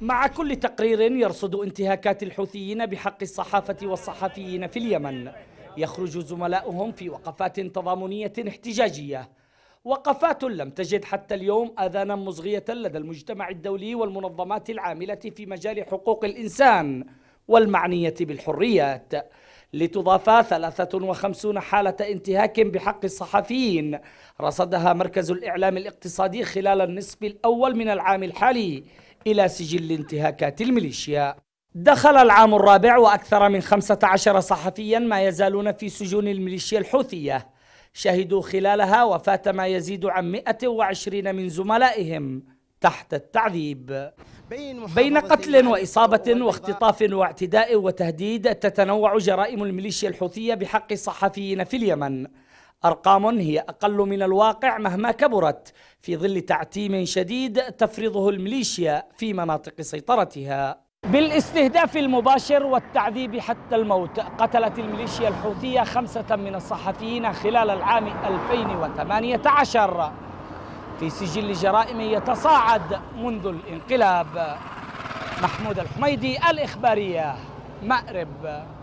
مع كل تقرير يرصد انتهاكات الحوثيين بحق الصحافة والصحفيين في اليمن يخرج زملاؤهم في وقفات تضامنية احتجاجية وقفات لم تجد حتى اليوم آذانا مصغية لدى المجتمع الدولي والمنظمات العاملة في مجال حقوق الإنسان والمعنية بالحريات لتضاف 53 حالة انتهاك بحق الصحفيين رصدها مركز الإعلام الاقتصادي خلال النصف الأول من العام الحالي إلى سجل انتهاكات الميليشيا دخل العام الرابع وأكثر من 15 صحفيا ما يزالون في سجون الميليشيا الحوثية شهدوا خلالها وفاة ما يزيد عن 120 من زملائهم تحت التعذيب بين قتل وإصابة واختطاف واعتداء وتهديد تتنوع جرائم الميليشيا الحوثية بحق الصحفيين في اليمن ارقام هي اقل من الواقع مهما كبرت في ظل تعتيم شديد تفرضه الميليشيا في مناطق سيطرتها بالاستهداف المباشر والتعذيب حتى الموت قتلت الميليشيا الحوثية خمسة من الصحفيين خلال العام 2018 في سجل جرائم يتصاعد منذ الانقلاب محمود الحميدي الإخبارية مأرب